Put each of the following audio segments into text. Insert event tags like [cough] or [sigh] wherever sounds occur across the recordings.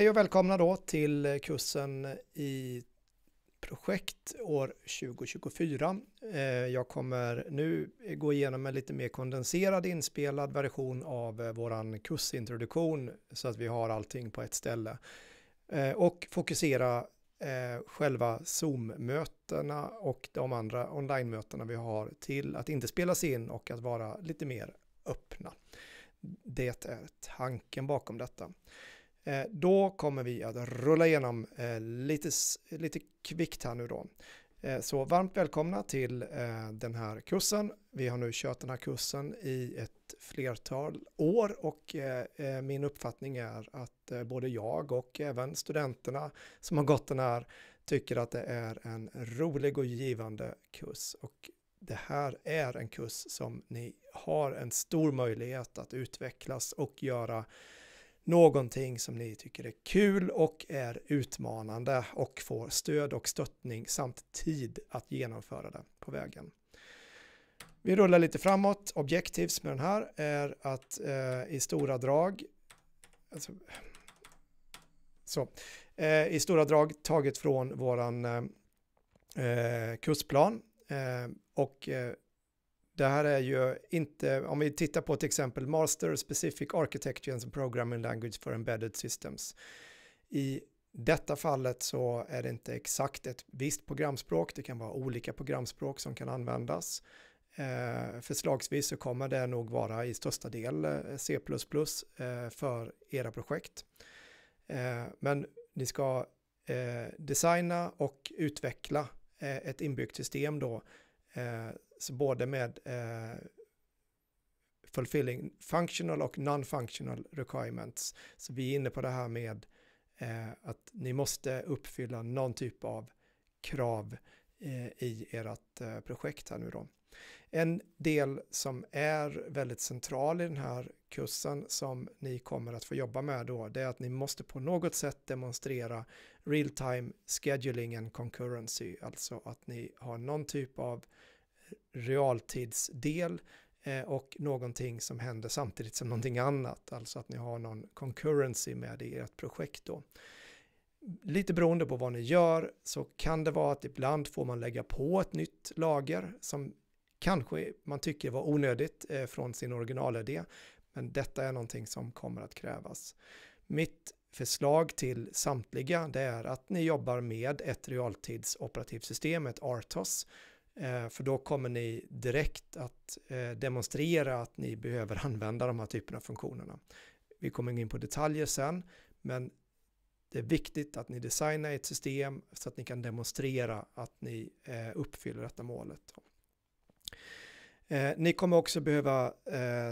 Hej och välkomna då till kursen i projekt år 2024. Eh, jag kommer nu gå igenom en lite mer kondenserad inspelad version av eh, våran kursintroduktion så att vi har allting på ett ställe eh, och fokusera själva Zoom-mötena och de andra online-mötena vi har till att inte spelas in och att vara lite mer öppna. Det är tanken bakom detta. Eh, då kommer vi att rulla igenom eh, lite, lite kvickt här nu då. Eh, så varmt välkomna till den här kursen. Vi har nu kört den här kursen i ett flertal år och min uppfattning är att både jag och även studenterna som har gått den här tycker att det är en rolig och givande kurs. Och det här är en kurs som ni har en stor möjlighet att utvecklas och göra någonting som ni tycker är kul och är utmanande och får stöd och stöttning samt tid att genomföra det på vägen. Vi rullar lite framåt. Objektivs med den här är att eh, i stora drag alltså, så, eh, i stora drag taget från våran eh, eh kursplan eh, och eh, det här är ju inte, om vi tittar på till exempel Master Specific Architecture and Programming Language for Embedded Systems. I detta fallet så är det inte exakt ett visst programspråk, det kan vara olika programspråk som kan användas. Eh, förslagsvis så kommer det nog vara i största del eh, C++ eh, för era projekt. men ni ska designa och utveckla ett inbyggt system då så både med eh, fulfilling functional och non-functional requirements. Så vi är inne på det här med eh, att ni måste uppfylla någon typ av krav eh, i ert eh, projekt här nu då. En del som är väldigt central i den här kursen som ni kommer att få jobba med då, det är att ni måste på något sätt demonstrera real time scheduling and concurrency, alltså att ni har någon typ av realtidsdel eh, och någonting som händer samtidigt som någonting annat, alltså att ni har någon concurrency med det i ert projekt då. Lite beroende på vad ni gör så kan det vara att ibland får man lägga på ett nytt lager som kanske man tycker var onödigt eh, från sin originalidé, men detta är någonting som kommer att krävas. Mitt förslag till samtliga det är att ni jobbar med ett realtidsoperativsystem, ett RTOS, Eh, för då kommer ni direkt att eh, demonstrera att ni behöver använda de här typerna av funktionerna. Vi kommer in på detaljer sen, men det är viktigt att ni designar ett system så att ni kan demonstrera att ni eh, uppfyller detta målet. Ni kommer också behöva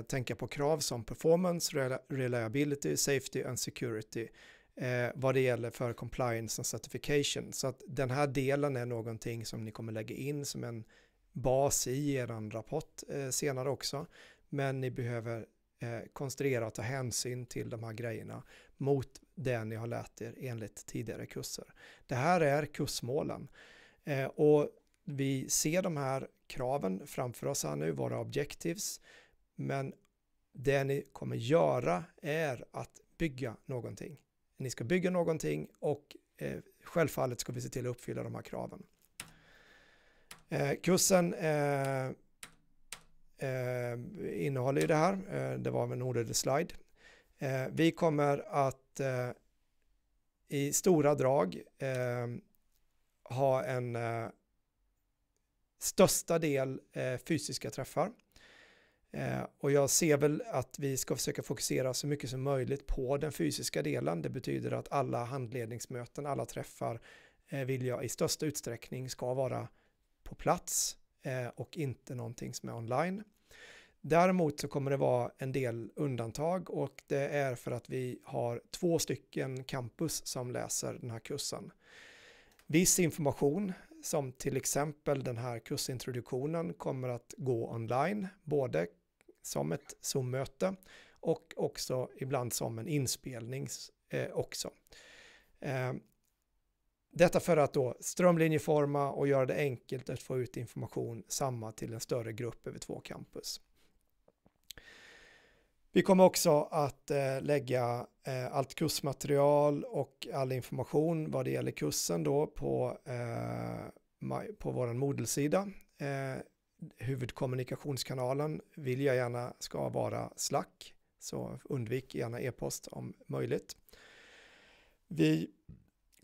tänka på krav som performance, reliability, safety and security eh, vad det gäller för compliance och certification. Så att den här delen är någonting som ni kommer lägga in som en bas i er rapport eh, senare också. Men ni behöver eh, konstruera och ta hänsyn till de här grejerna mot det ni har lärt er enligt tidigare kurser. Det här är kursmålen. Eh, och vi ser de här kraven framför oss här nu, våra objectives. Men det ni kommer göra är att bygga någonting ni ska bygga någonting och eh, självfallet ska vi se till att uppfylla de här kraven. Eh, kursen eh, eh innehåller ju det här, eh, det var en onödig slide. Eh, vi kommer att i stora drag ha en största del fysiska träffar Eh, och jag ser väl att vi ska försöka fokusera så mycket som möjligt på den fysiska delen. Det betyder att alla handledningsmöten, alla träffar eh, vill jag i största utsträckning ska vara på plats eh, och inte någonting som är online. Däremot så kommer det vara en del undantag och det är för att vi har två stycken campus som läser den här kursen. Viss information som till exempel den här kursintroduktionen kommer att gå online, både som ett Zoom-möte och också ibland som en inspelning eh, också. Eh, detta för att då strömlinjeforma och göra det enkelt att få ut information samma till en större grupp över två campus. Vi kommer också att eh, lägga allt kursmaterial och all information vad det gäller kursen då på, på vår Moodle-sida huvudkommunikationskanalen vill jag gärna ska vara Slack, så undvik gärna e-post om möjligt. Vi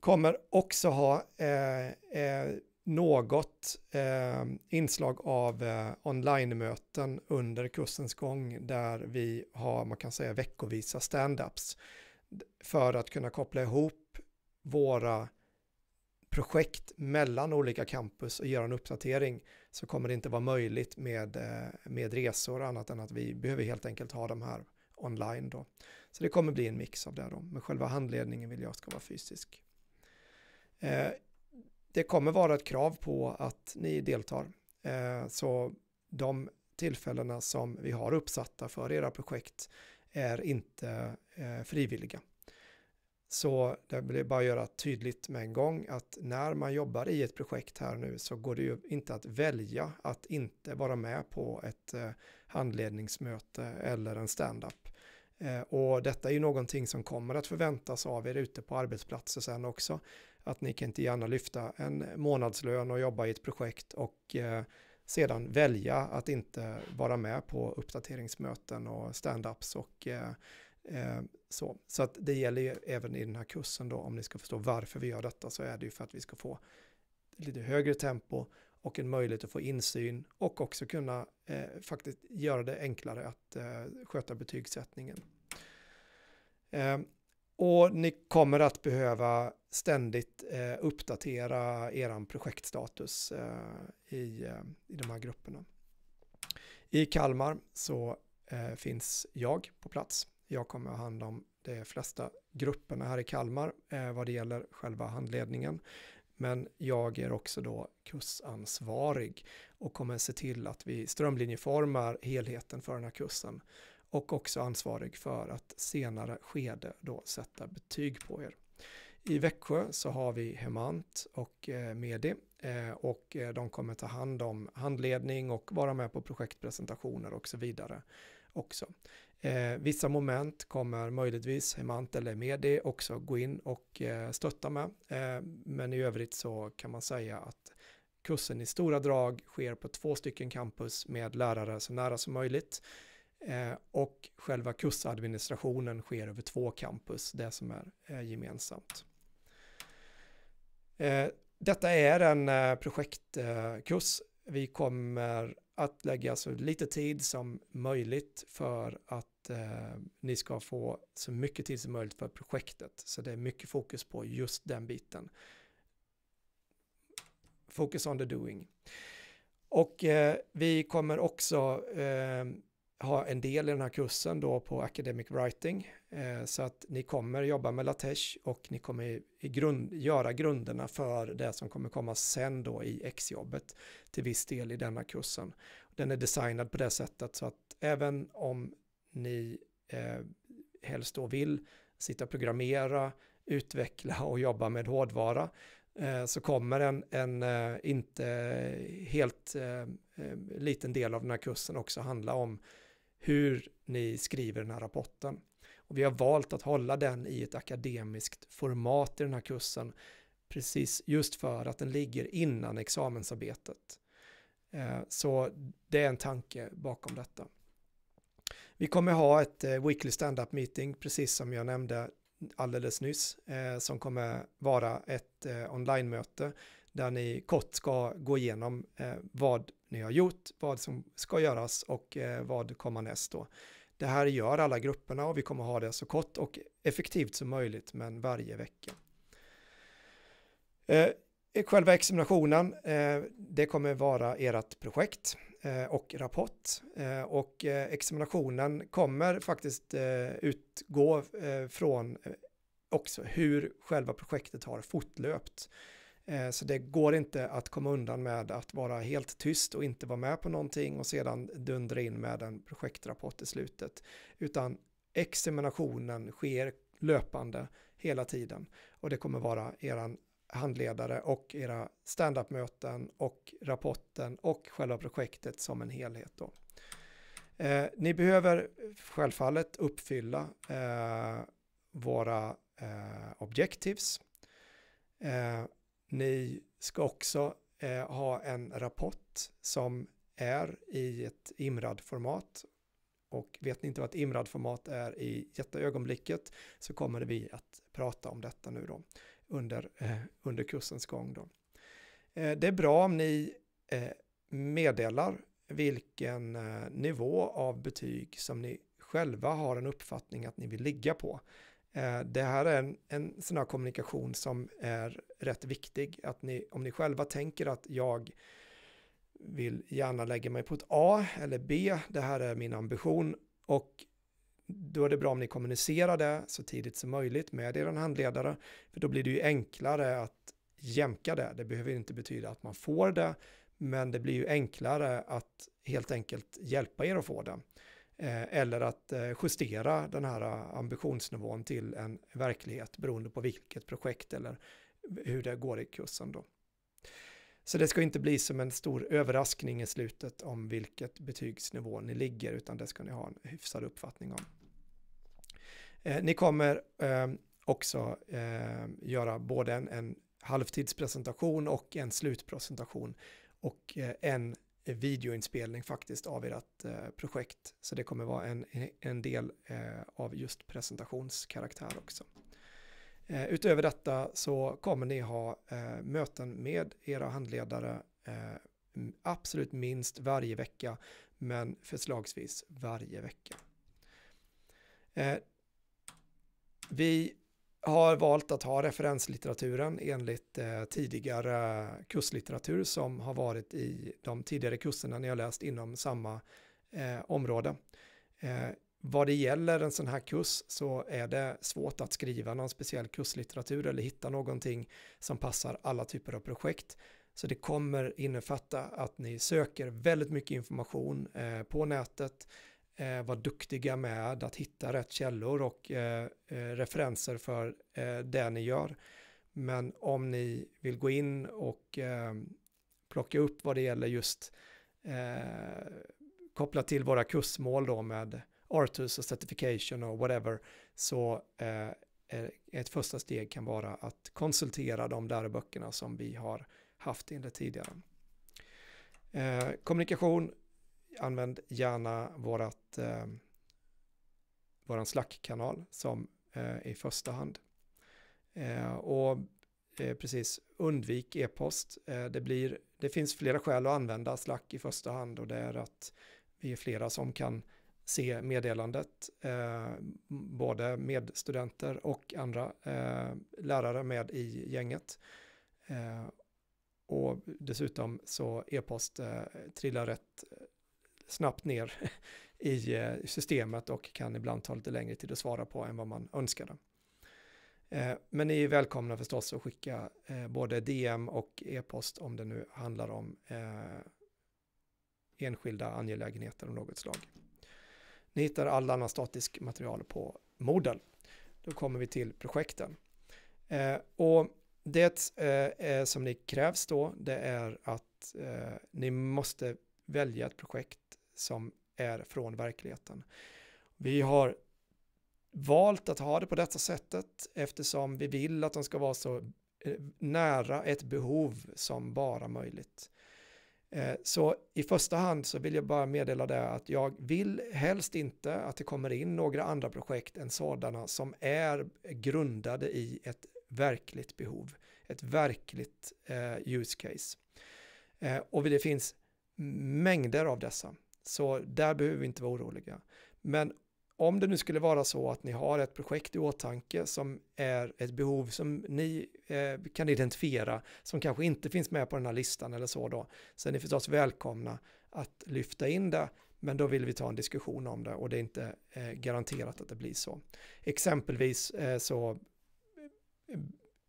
kommer också ha eh, eh, något eh, inslag av eh, online-möten under kursens gång där vi har, man kan säga, veckovisa stand-ups för att kunna koppla ihop våra projekt mellan olika campus och göra en uppdatering så kommer det inte vara möjligt med, eh, med resor annat än att vi behöver helt enkelt ha de här online då. Så det kommer bli en mix av det då, men själva handledningen vill jag ska vara fysisk. Eh, det kommer vara ett krav på att ni deltar, eh, så de tillfällena som vi har uppsatta för era projekt är inte frivilliga, så det blir bara att göra tydligt med en gång att när man jobbar i ett projekt här nu så går det ju inte att välja att inte vara med på ett eh, handledningsmöte eller en standup. Eh, och detta är ju någonting som kommer att förväntas av er ute på arbetsplatser sen också. Att ni kan inte gärna lyfta en månadslön och jobba i ett projekt och eh, sedan välja att inte vara med på uppdateringsmöten och standups och Eh, så, så att det gäller ju även i den här kursen då, om ni ska förstå varför vi gör detta, så är det ju för att vi ska få lite högre tempo och en möjlighet att få insyn och också kunna eh, faktiskt göra det enklare att eh, sköta betygssättningen. Eh, och ni kommer att behöva ständigt eh, uppdatera er projektstatus eh, i, i de här grupperna. I Kalmar så finns jag på plats jag kommer att handla om de flesta grupperna här i Kalmar eh, vad det gäller själva handledningen. Men jag är också då kursansvarig och kommer se till att vi strömlinjeformar helheten för den här kursen och också ansvarig för att senare skede då sätta betyg på er. I Växjö så har vi Hemant och eh, Medi eh, och eh, de kommer ta hand om handledning och vara med på projektpresentationer och så vidare också. Eh, vissa moment kommer möjligtvis Hemant eller Medi också gå in och eh, stötta med. Eh, men i övrigt så kan man säga att kursen i stora drag sker på två stycken campus med lärare så nära som möjligt. Eh, och själva kursadministrationen sker över två campus, det som är eh, gemensamt. Eh, detta är en projektkurs. Vi kommer att lägga så lite tid som möjligt för att eh, ni ska få så mycket tid som möjligt för projektet. Så det är mycket fokus på just den biten. Focus on the doing. Och eh, vi kommer också eh, ha en del i den här kursen då på Academic Writing. Eh, så att ni kommer jobba med Latesh och ni kommer i grund, göra grunderna för det som kommer komma sen då i X-jobbet till viss del i denna kursen. Den är designad på det sättet så att även om ni eh, helst då vill sitta och programmera, utveckla och jobba med hårdvara eh, så kommer en, en eh, inte eh, helt eh, eh, liten del av den här kursen också handla om hur ni skriver den här rapporten. Och vi har valt att hålla den i ett akademiskt format i den här kursen precis just för att den ligger innan examensarbetet. Så det är en tanke bakom detta. Vi kommer ha ett eh, weekly stand-up meeting, precis som jag nämnde alldeles nyss, eh, som kommer vara ett eh, online-möte där ni kort ska gå igenom vad ni har gjort, vad som ska göras och vad kommer näst då. Det här gör alla grupperna och vi kommer ha det så kort och effektivt som möjligt, men varje vecka. Själva examinationen, det kommer vara ert projekt. Eh, och rapport. Eh, och eh, examinationen kommer faktiskt utgå från också hur själva projektet har fortlöpt. Så det går inte att komma undan med att vara helt tyst och inte vara med på någonting och sedan dundra in med en projektrapport i slutet. Utan examinationen sker löpande hela tiden och det kommer vara eran handledare och era standup-möten och rapporten och själva projektet som en helhet. Då. Eh, ni behöver självfallet uppfylla eh, våra eh, objectives. Eh, ni ska också eh, ha en rapport som är i ett IMRAD-format. Och vet ni inte vad ett IMRAD-format är i detta ögonblicket så kommer vi att prata om detta nu då under, eh, under kursens gång. Då. Eh, det är bra om ni eh, meddelar vilken eh, nivå av betyg som ni själva har en uppfattning att ni vill ligga på. Det här är en, en sån här kommunikation som är rätt viktig. Att ni, om ni själva tänker att jag vill gärna lägga mig på ett A eller B, det här är min ambition och då är det bra om ni kommunicerar det så tidigt som möjligt med er handledare, för då blir det ju enklare att jämka det. Det behöver inte betyda att man får det, men det blir ju enklare att helt enkelt hjälpa er att få det. Eh, eller att eh, justera den här eh, ambitionsnivån till en verklighet beroende på vilket projekt eller hur det går i kursen då. Så det ska inte bli som en stor överraskning i slutet om vilket betygsnivå ni ligger, utan det ska ni ha en hyfsad uppfattning om. Eh, ni kommer eh, också ehm, göra både en, en, halvtidspresentation och en slutpresentation och eh, en videoinspelning faktiskt av ert eh, projekt. Så det kommer vara en, en del eh, av just presentationskaraktär också. Utöver detta så kommer ni ha möten med era handledare absolut minst varje vecka, men förslagsvis varje vecka. Vi har valt att ha referenslitteraturen enligt eh, tidigare kurslitteratur som har varit i de tidigare kurserna ni har läst inom samma eh, område. Eh, vad det gäller en sån här kurs så är det svårt att skriva någon speciell kurslitteratur eller hitta någonting som passar alla typer av projekt. Så det kommer innefatta att ni söker väldigt mycket information eh, på nätet eh, var duktiga med att hitta rätt källor och eh, eh, referenser för eh, det ni gör. Men om ni vill gå in och eh, plocka upp vad det gäller just eh, kopplat till våra kursmål då med Artus och certification och whatever så ett första steg kan vara att konsultera de läroböckerna som vi har haft enligt tidigare. Eh, kommunikation, använd gärna vårat att eh, vår Slack-kanal som eh, i första hand. Eh, och eh, precis, undvik e-post. Eh, det, det finns flera skäl att använda Slack i första hand och det är att vi är flera som kan se meddelandet, eh, både med studenter och andra eh, lärare med i gänget. och dessutom så e-post trillar rätt snabbt ner [laughs] i eh, systemet och kan ibland ta lite längre tid att svara på än vad man önskade. Eh, men ni är välkomna förstås att skicka eh, både DM och e-post om det nu handlar om enskilda angelägenheter av något slag. Ni hittar all annan statisk material på Moodle. Då kommer vi till projekten. Och det som ni krävs då, det är att ni måste välja ett projekt som är från verkligheten. Vi har valt att ha det på detta sättet eftersom vi vill att de ska vara så eh, nära ett behov som bara möjligt. Eh, så i första hand så vill jag bara meddela det att jag vill helst inte att det kommer in några andra projekt än sådana som är grundade i ett verkligt behov, ett verkligt eh, use case. och det finns mängder av dessa. Så där behöver vi inte vara oroliga. Men om det nu skulle vara så att ni har ett projekt i åtanke som är ett behov som ni eh, kan identifiera som kanske inte finns med på den här listan eller så då, så är ni förstås välkomna att lyfta in det, men då vill vi ta en diskussion om det och det är inte eh, garanterat att det blir så. Exempelvis eh, så,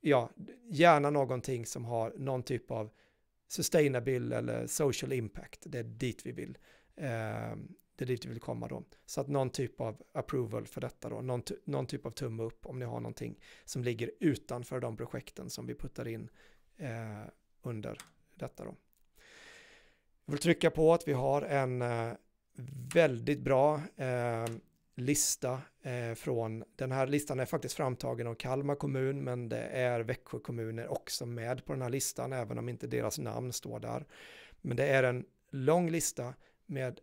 ja, gärna någonting som har någon typ av sustainable eller social impact, det är dit vi vill eh, det är dit vi vill komma då. Så att någon typ av approval för detta då, någon, någon, typ av tumme upp om ni har någonting som ligger utanför de projekten som vi puttar in eh, under detta då. Jag vill trycka på att vi har en eh, väldigt bra ehm, eh, lista från, den här listan är faktiskt framtagen av Kalmar kommun men det är Växjö kommuner också med på den här listan även om inte deras namn står där. Men det är en lång lista med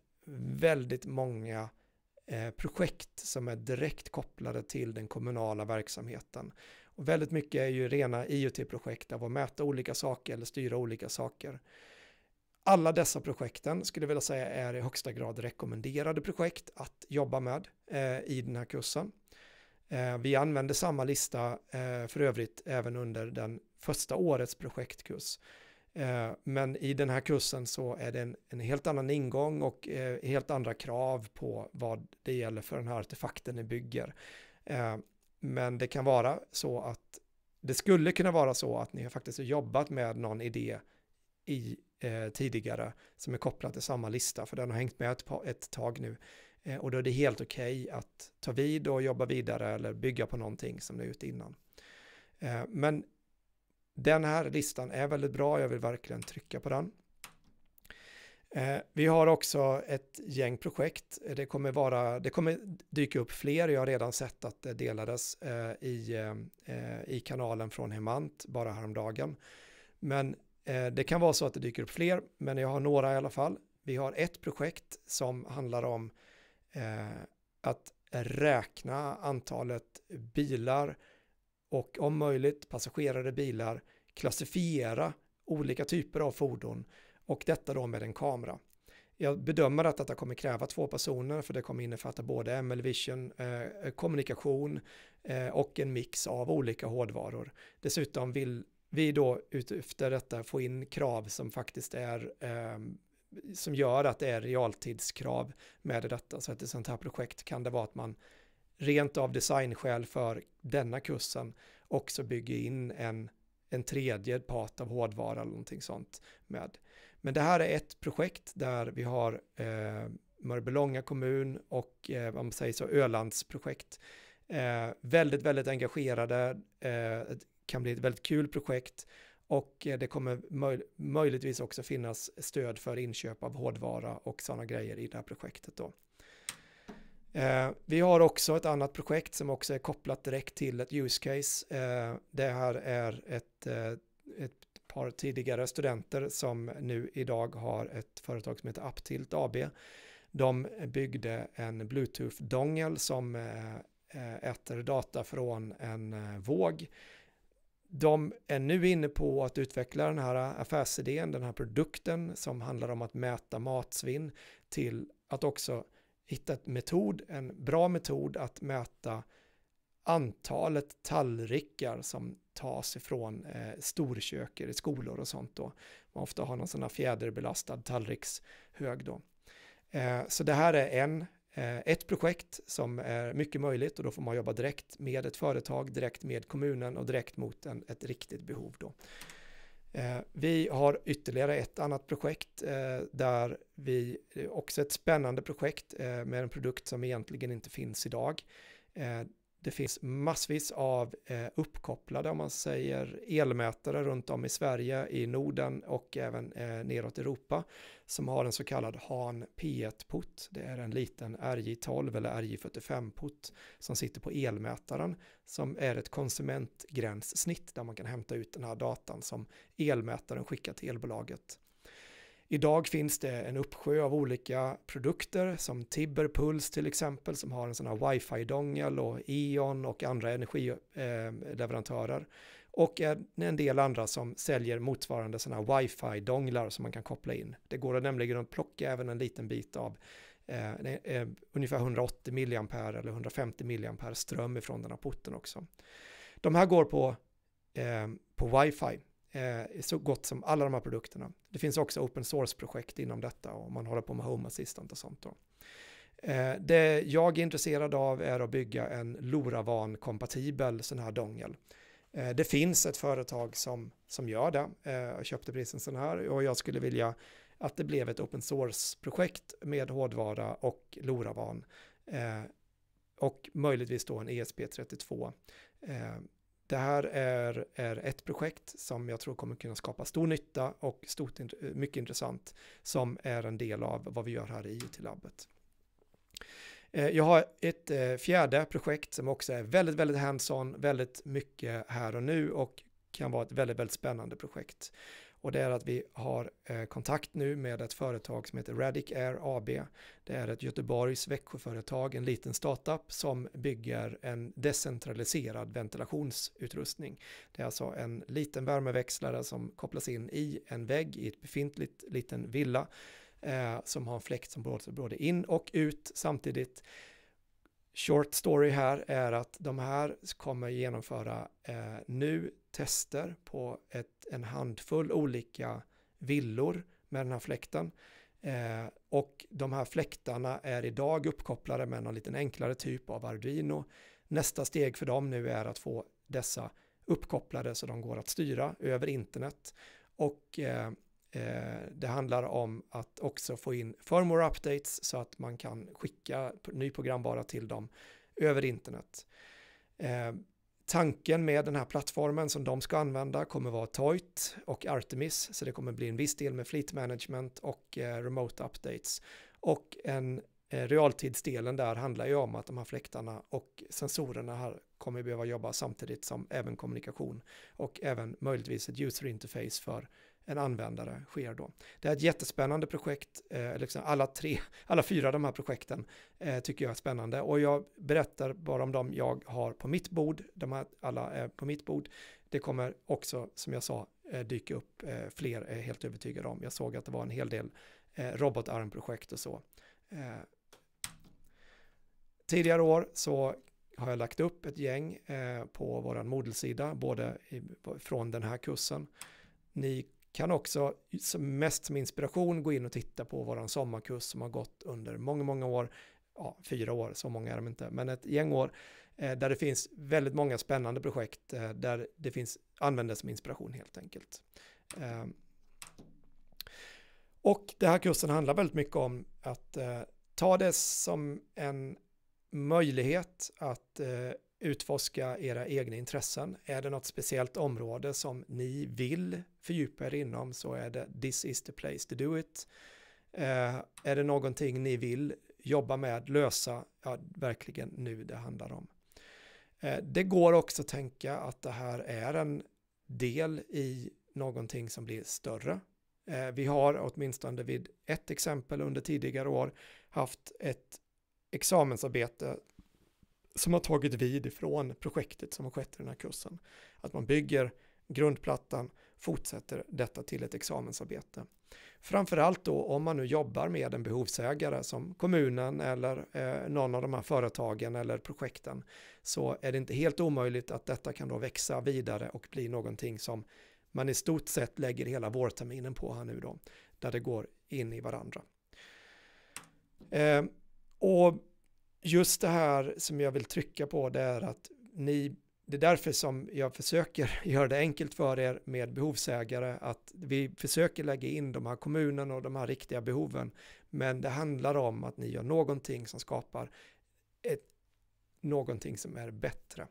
väldigt många eh, projekt som är direkt kopplade till den kommunala verksamheten. Och väldigt mycket är ju rena IoT-projekt av att mäta olika saker eller styra olika saker. Alla dessa projekten skulle jag vilja säga är i högsta grad rekommenderade projekt att jobba med eh, i den här kursen. Eh, vi använder samma lista eh, för övrigt även under den första årets projektkurs. Eh, men i den här kursen så är det en, en, helt annan ingång och eh, helt andra krav på vad det gäller för den här artefakten ni bygger. Eh, men det kan vara så att det skulle kunna vara så att ni har faktiskt jobbat med någon idé i, eh, tidigare som är kopplat till samma lista, för den har hängt med ett, ett tag nu. Eh, och då är det helt okej okay att ta vid och jobba vidare eller bygga på någonting som är ute innan. Eh, men den här listan är väldigt bra, jag vill verkligen trycka på den. Eh, vi har också ett gäng projekt, det kommer, vara, det kommer dyka upp fler, jag har redan sett att det delades eh, i, eh, i kanalen från Hemant bara häromdagen. Men det kan vara så att det dyker upp fler, men jag har några i alla fall. Vi har ett projekt som handlar om att räkna antalet bilar och om möjligt passagerare, bilar, klassifiera olika typer av fordon och detta då med en kamera. Jag bedömer att detta kommer kräva två personer för det kommer innefatta både ML Vision, eh, eh, kommunikation eh, och en mix av olika hårdvaror. Dessutom vill vi då utifrån detta få in krav som faktiskt är eh, som gör att det är realtidskrav med detta. Så att i sånt här projekt kan det vara att man rent av designskäl för denna kursen också bygger in en, en tredje part av hårdvara eller någonting sånt med. Men det här är ett projekt där vi har eh, Mörbylånga kommun och eh, vad man säger så, Ölandsprojekt. Eh, väldigt, väldigt engagerade, eh, kan bli ett väldigt kul projekt och eh, det kommer möj möjligtvis också finnas stöd för inköp av hårdvara och sådana grejer i det här projektet då. Eh, vi har också ett annat projekt som också är kopplat direkt till ett use case. Eh, det här är ett, eh, ett par tidigare studenter som nu idag har ett företag som heter Aptilt AB. De byggde en Bluetooth-dongel som eh, eh, äter data från en eh, våg. De är nu inne på att utveckla den här affärsidén, den här produkten som handlar om att mäta matsvinn till att också hitta ett metod, en bra metod att mäta antalet tallrikar som tas ifrån eh, storköker i skolor och sånt då. Man ofta har någon sån här fjäderbelastad tallrikshög då. Eh, så det här är en, eh, ett projekt som är mycket möjligt och då får man jobba direkt med ett företag, direkt med kommunen och direkt mot en, ett riktigt behov då. Eh, vi har ytterligare ett annat projekt eh, där vi, eh, också ett spännande projekt med en produkt som egentligen inte finns idag. Det finns massvis av eh, uppkopplade, om man säger, elmätare runt om i Sverige, i Norden och även eh, neråt Europa som har en så kallad HAN P1-putt. Det är en liten RJ12 eller RJ45-putt som sitter på elmätaren som är ett konsumentgränssnitt där man kan hämta ut den här datan som elmätaren skickar till elbolaget Idag finns det en uppsjö av olika produkter som Tibber Puls till exempel som har en sån här wifi-dongel och E.ON och andra energileverantörer. Eh, och en del andra som säljer motsvarande sådana här wifi-donglar som man kan koppla in. Det går nämligen att plocka även en liten bit av eh, eh, ungefär 180 milliampere eller 150 milliampere ström ifrån den här porten också. De här går på, eh, på wifi eh, så gott som alla de här produkterna. Det finns också open source-projekt inom detta och man håller på med Home Assistant och sånt. Då. Eh, det jag är intresserad av är att bygga en LoRaWAN-kompatibel sån här dongel. Eh, det finns ett företag som, som gör det. Eh, jag köpte precis en sån här och jag skulle vilja att det blev ett open source-projekt med hårdvara och LoRaWAN eh, och möjligtvis då en ESP32 det här är, är ett projekt som jag tror kommer kunna skapa stor nytta och stort, mycket intressant som är en del av vad vi gör här i iot labbet eh, Jag har ett eh, fjärde projekt som också är väldigt, väldigt hands-on, väldigt mycket här och nu och kan vara ett väldigt, väldigt spännande projekt. Och det är att vi har eh, kontakt nu med ett företag som heter Radic Air AB. Det är ett Göteborgs Växjöföretag, en liten startup som bygger en decentraliserad ventilationsutrustning. Det är alltså en liten värmeväxlare som kopplas in i en vägg i ett befintligt liten villa eh, som har en fläkt som blåser både in och ut samtidigt. Short story här är att de här kommer genomföra eh, nu tester på ett, en handfull olika villor med den här fläkten. Eh, och de här fläktarna är idag uppkopplade med någon liten enklare typ av Arduino. Nästa steg för dem nu är att få dessa uppkopplade så de går att styra över internet. Och eh, eh det handlar om att också få in firmware updates så att man kan skicka ny programvara till dem över internet. Eh, Tanken med den här plattformen som de ska använda kommer vara Toit och Artemis, så det kommer bli en viss del med fleet management och eh, remote updates. Och en eh, realtidsdelen där handlar ju om att de här fläktarna och sensorerna här kommer behöva jobba samtidigt som även kommunikation och även möjligtvis ett user interface för en användare sker då. Det är ett jättespännande projekt, eh, liksom alla tre, alla fyra av de här projekten eh, tycker jag är spännande och jag berättar bara om dem jag har på mitt bord, de här alla är på mitt bord. Det kommer också, som jag sa, eh, dyka upp eh, fler, är jag helt övertygad om. Jag såg att det var en hel del eh, robotarmprojekt och så. Tidigare år så har jag lagt upp ett gäng på vår modelsida, både i, från den här kursen. Ni kan också mest som inspiration gå in och titta på vår sommarkurs som har gått under många, många år. Ja, fyra år, så många är de inte, men ett gäng år eh, där det finns väldigt många spännande projekt eh, där det finns användare som inspiration helt enkelt. Eh, och den här kursen handlar väldigt mycket om att eh, ta det som en möjlighet att eh, utforska era egna intressen. Är det något speciellt område som ni vill fördjupa er inom så är det this is the place to do it. Eh, är det någonting ni vill jobba med, lösa, ja verkligen nu det handlar om. Eh, det går också att tänka att det här är en del i någonting som blir större. Eh, vi har åtminstone vid ett exempel under tidigare år haft ett examensarbete som har tagit vid ifrån projektet som har skett i den här kursen. Att man bygger grundplattan, fortsätter detta till ett examensarbete. Framförallt då om man nu jobbar med en behovsägare som kommunen eller eh, någon av de här företagen eller projekten så är det inte helt omöjligt att detta kan då växa vidare och bli någonting som man i stort sett lägger hela vårterminen på här nu då, där det går in i varandra. Eh, och just det här som jag vill trycka på det är att ni, det är därför som jag försöker [laughs] göra det enkelt för er med behovsägare, att vi försöker lägga in de här kommunerna och de här riktiga behoven, men det handlar om att ni gör någonting som skapar ett, någonting som är bättre.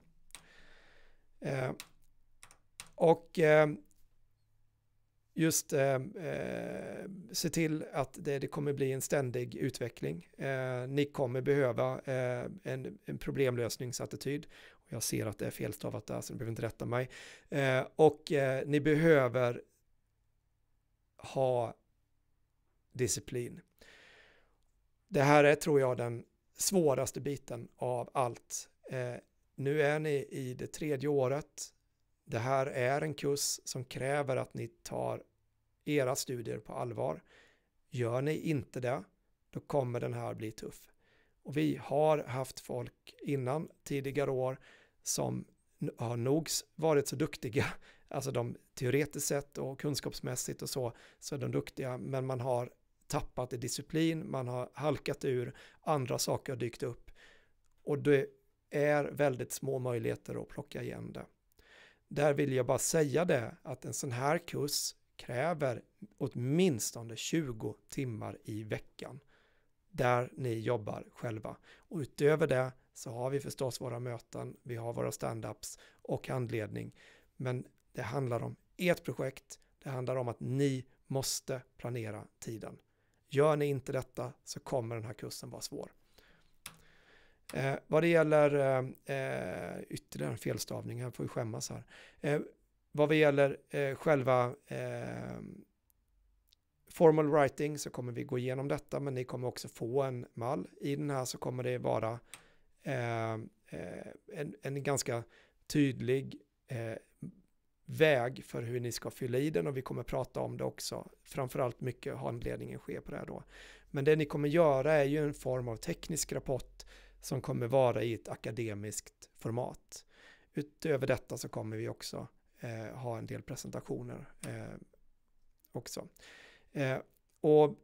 Eh, och eh, just eh, eh, se till att det, det, kommer bli en ständig utveckling. Eh, ni kommer behöva eh, en, en problemlösningsattityd. Jag ser att det är felstavat där, så ni behöver inte rätta mig. Eh, och eh, ni behöver ha disciplin. Det här är, tror jag, den svåraste biten av allt. nu är ni i det tredje året det här är en kurs som kräver att ni tar era studier på allvar. Gör ni inte det, då kommer den här bli tuff. Och vi har haft folk innan tidigare år som har nog varit så duktiga, [laughs] alltså de teoretiskt sett och kunskapsmässigt och så, så är de duktiga, men man har tappat i disciplin, man har halkat ur, andra saker har dykt upp och det är väldigt små möjligheter att plocka igen det där vill jag bara säga det att en sån här kurs kräver åtminstone 20 timmar i veckan där ni jobbar själva. Och utöver det så har vi förstås våra möten, vi har våra stand-ups och handledning. Men det handlar om ert projekt, det handlar om att ni måste planera tiden. Gör ni inte detta så kommer den här kursen vara svår. Eh, vad det gäller eh, ytterligare felstavningar, får ju skämmas här. Eh, vad det gäller eh, själva eh, formal writing så kommer vi gå igenom detta, men ni kommer också få en mall. I den här så kommer det vara eh, eh, en, en, ganska tydlig väg för hur ni ska fylla i den och vi kommer prata om det också. Framförallt mycket handledningen sker på det här då. Men det ni kommer göra är ju en form av teknisk rapport som kommer vara i ett akademiskt format. Utöver detta så kommer vi också eh, ha en del presentationer eh, också. Eh, och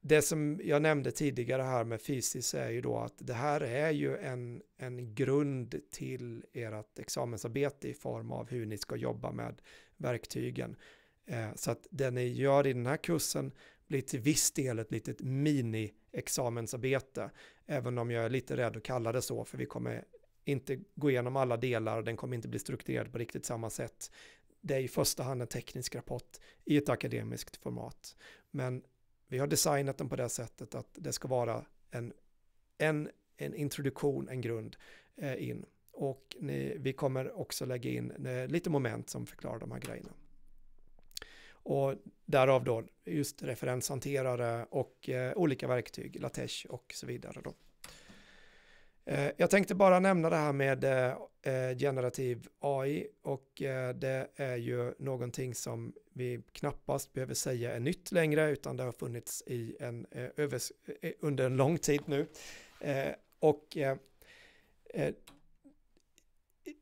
det som jag nämnde tidigare här med fysiskt är ju då att det här är ju en, en grund till ert examensarbete i form av hur ni ska jobba med verktygen. Eh, så att det ni gör i den här kursen blir till viss del ett litet mini-examensarbete, även om jag är lite rädd att kalla det så, för vi kommer inte gå igenom alla delar, den kommer inte bli strukturerad på riktigt samma sätt. Det är i första hand en teknisk rapport i ett akademiskt format. Men vi har designat den på det sättet att det ska vara en, en, en introduktion, en grund eh, in. Och ni, vi kommer också lägga in eh, lite moment som förklarar de här grejerna. Och därav då just referenshanterare och eh, olika verktyg, Latesh och så vidare. Då. Eh, jag tänkte bara nämna det här med eh, generativ AI och det är ju någonting som vi knappast behöver säga är nytt längre utan det har funnits i en, under en lång tid nu. och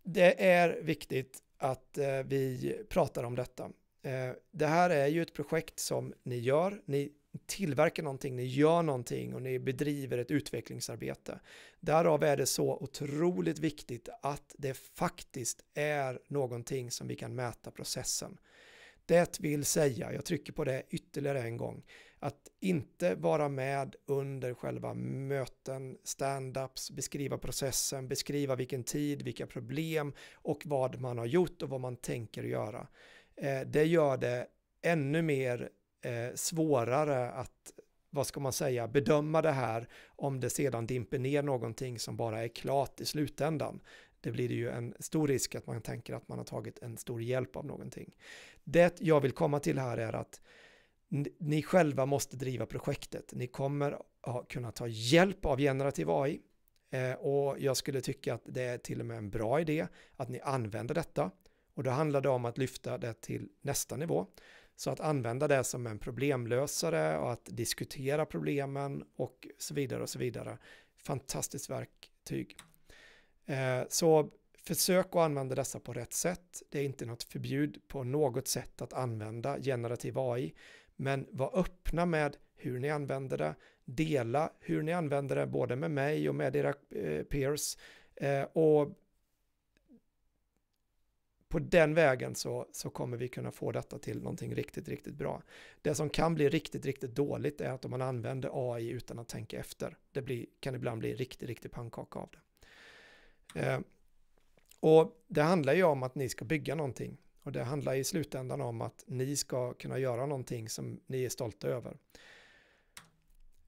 det är viktigt att vi pratar om detta. Eh, det här är ju ett projekt som ni gör. Ni tillverkar någonting, ni gör någonting och ni bedriver ett utvecklingsarbete. Därav är det så otroligt viktigt att det faktiskt är någonting som vi kan mäta processen. Det vill säga, jag trycker på det ytterligare en gång, att inte vara med under själva möten, stand-ups, beskriva processen, beskriva vilken tid, vilka problem och vad man har gjort och vad man tänker göra. Eh, det gör det ännu mer eh, svårare att vad ska man säga, bedöma det här om det sedan dimper ner någonting som bara är klart i slutändan. Det blir det ju en stor risk att man tänker att man har tagit en stor hjälp av någonting. Det jag vill komma till här är att ni själva måste driva projektet. Ni kommer kunna ta hjälp av generativ AI eh, och jag skulle tycka att det är till och med en bra idé att ni använder detta och då handlar det om att lyfta det till nästa nivå. Så att använda det som en problemlösare och att diskutera problemen och så vidare och så vidare. Fantastiskt verktyg. Eh, så försök att använda dessa på rätt sätt. Det är inte något förbjud på något sätt att använda generativ AI. Men var öppna med hur ni använder det. Dela hur ni använder det både med mig och med era eh, peers. Eh, och på den vägen så, så kommer vi kunna få detta till någonting riktigt, riktigt bra. Det som kan bli riktigt, riktigt dåligt är att om man använder AI utan att tänka efter, det blir, kan ibland bli riktigt, riktigt pannkaka av det. Eh, och det handlar ju om att ni ska bygga någonting och det handlar i slutändan om att ni ska kunna göra någonting som ni är stolta över.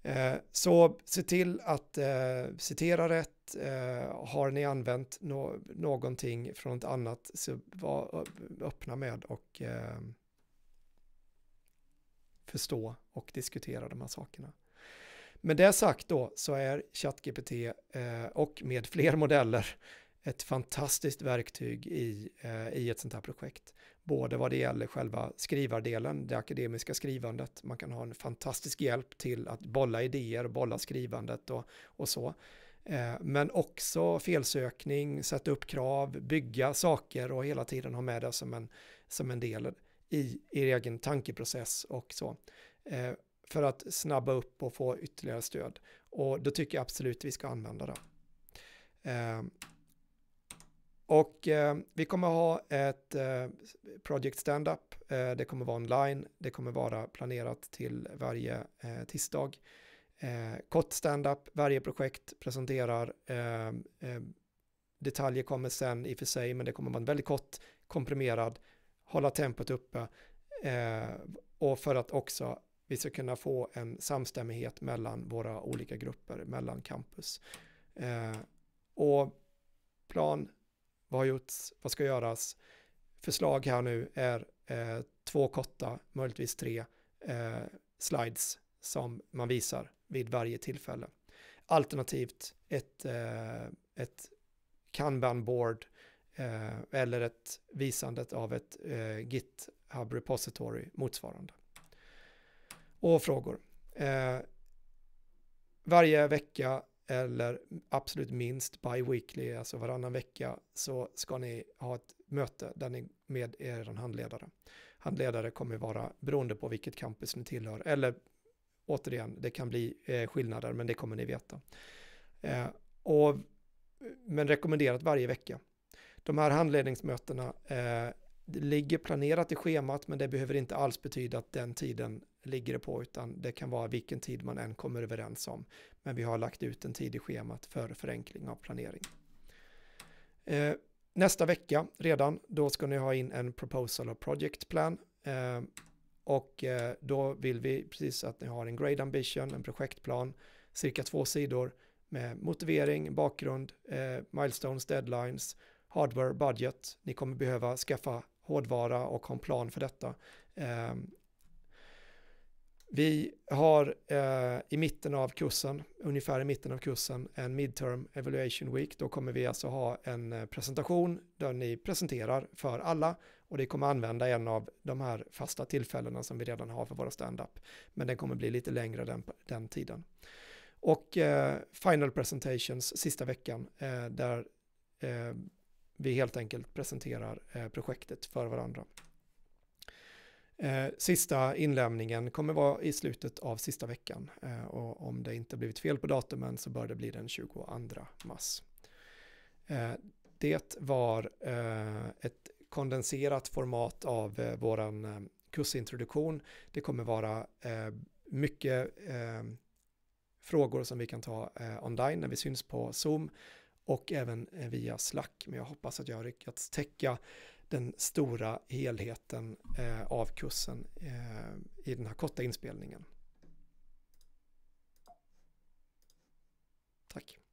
Eh, så se till att eh, citera rätt. Eh, har ni använt no någonting från ett annat så var öppna med och eh, förstå och diskutera de här sakerna. Med det sagt då så är ChatGPT eh, och med fler modeller ett fantastiskt verktyg i, i ett sånt här projekt både vad det gäller själva skrivardelen, det akademiska skrivandet, man kan ha en fantastisk hjälp till att bolla idéer, bolla skrivandet och, och så. Eh, men också felsökning, sätta upp krav, bygga saker och hela tiden ha med det som en, som en del i er egen tankeprocess och så. Eh, för att snabba upp och få ytterligare stöd. Och då tycker jag absolut vi ska använda det. Eh, och eh, vi kommer ha ett eh, Project Standup. Eh, det kommer vara online. Det kommer vara planerat till varje eh, tisdag. Eh, kort standup. Varje projekt presenterar ehm, ehm, detaljer kommer sen i och för sig, men det kommer vara en väldigt kort, komprimerad, hålla tempot uppe eh, och för att också vi ska kunna få en samstämmighet mellan våra olika grupper, mellan campus. Eh, och plan vad har gjorts, vad ska göras. Förslag här nu är eh, två korta, möjligtvis tre eh, slides som man visar vid varje tillfälle. Alternativt ett, eh, ett kanban-board eh, eller ett visandet av ett eh, GitHub repository motsvarande. Och frågor. Eh, varje vecka eller absolut minst bi-weekly, alltså varannan vecka, så ska ni ha ett möte där ni med er handledare. Handledare kommer vara, beroende på vilket campus ni tillhör, eller återigen, det kan bli eh, skillnader, men det kommer ni veta. Eh, och, men rekommenderat varje vecka. De här handledningsmötena eh, det ligger planerat i schemat men det behöver inte alls betyda att den tiden ligger det på utan det kan vara vilken tid man än kommer överens om. Men vi har lagt ut en tid i schemat för förenkling av planering. Eh, nästa vecka redan, då ska ni ha in en proposal och project plan. Eh, och eh, då vill vi precis att ni har en grade ambition, en projektplan, cirka två sidor med motivering, bakgrund, eh, milestones, deadlines, hardware, budget. Ni kommer behöva skaffa hårdvara och ha en plan för detta. Ehm, vi har eh, i mitten av kursen, ungefär i mitten av kursen, en midterm evaluation week. Då kommer vi alltså ha en eh, presentation där ni presenterar för alla och det kommer använda en av de här fasta tillfällena som vi redan har för våra stand-up. Men den kommer bli lite längre den, den tiden. Och eh, final presentations sista veckan eh, där eh, vi helt enkelt presenterar eh, projektet för varandra. Eh, sista inlämningen kommer vara i slutet av sista veckan eh, och om det inte blivit fel på datumen så bör det bli den 22 mars. Det var ett kondenserat format av vår kursintroduktion. Det kommer vara mycket frågor som vi kan ta online när vi syns på Zoom och även eh, via Slack. Men jag hoppas att jag har lyckats täcka den stora helheten eh, av kursen eh, i den här korta inspelningen. Tack.